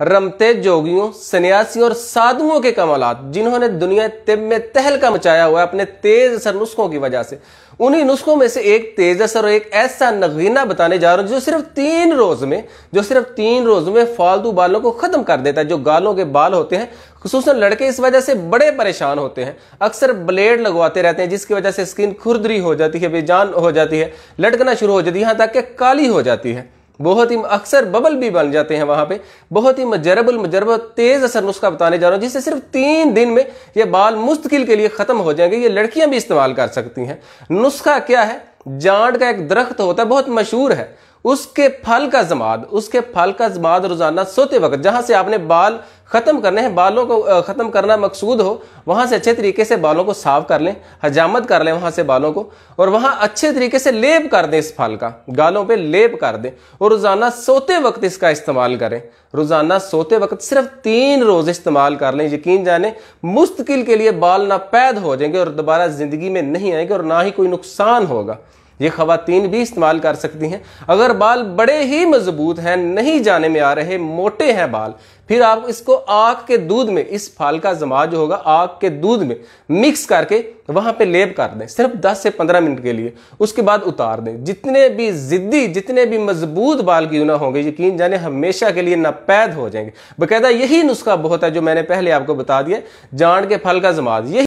रमते जोगियों सन्यासी और साधुओं के कमालात जिन्होंने दुनिया तिब में तहलका मचाया हुआ है अपने तेज असर नुस्खों की वजह से उन्हीं नुस्खों में से एक तेज असर और एक ऐसा नगीना बताने जा रहा हूं जो सिर्फ तीन रोज में जो सिर्फ तीन रोज में फालतू बालों को खत्म कर देता है जो गालों के बाल होते हैं खसूस लड़के इस वजह से बड़े परेशान होते हैं अक्सर ब्लेड लगवाते रहते हैं जिसकी वजह से स्किन खुरदरी हो जाती है बेजान हो जाती है लटकना शुरू हो जाती है यहां तक कि काली हो जाती है बहुत ही अक्सर बबल भी बन जाते हैं वहां पे बहुत ही मजरबल मजरब तेज़ असर नुस्खा बताने जा रहा हूं जिससे सिर्फ तीन दिन में ये बाल मुस्तकिल के लिए ख़त्म हो जाएंगे ये लड़कियां भी इस्तेमाल कर सकती हैं नुस्खा क्या है जांड का एक दरख्त होता है बहुत मशहूर है उसके फल का जमाद उसके फल का जमाद रोज़ाना सोते वक्त जहां से आपने बाल ख़त्म करने हैं बालों को ख़त्म करना मकसूद हो वहां से अच्छे तरीके से बालों को साफ कर लें हजामत कर लें वहां से बालों को और वहां अच्छे तरीके से लेप कर दें इस फल का गालों पे लेप कर दें और रोज़ाना सोते वक्त इसका इस्तेमाल करें रोज़ाना सोते वक्त सिर्फ तीन रोज़ इस्तेमाल कर लें यकीन जाने मुस्तकिल के लिए बाल ना पैद हो जाएंगे और दोबारा ज़िंदगी में नहीं आएंगे और ना ही कोई नुकसान होगा ये खातन भी इस्तेमाल कर सकती हैं अगर बाल बड़े ही मजबूत हैं नहीं जाने में आ रहे मोटे हैं बाल फिर आप इसको आग के दूध में इस फाल का जमा जो होगा आग के दूध में मिक्स करके वहां पे लेप कर दें सिर्फ 10 से 15 मिनट के लिए उसके बाद उतार दें जितने भी जिद्दी जितने भी मजबूत बाल क्यों ना होंगे यकीन जाने हमेशा के लिए नापैद हो जाएंगे बकायदा यही नुस्खा बहुत है जो मैंने पहले आपको बता दिया जान के फल का जमाज यही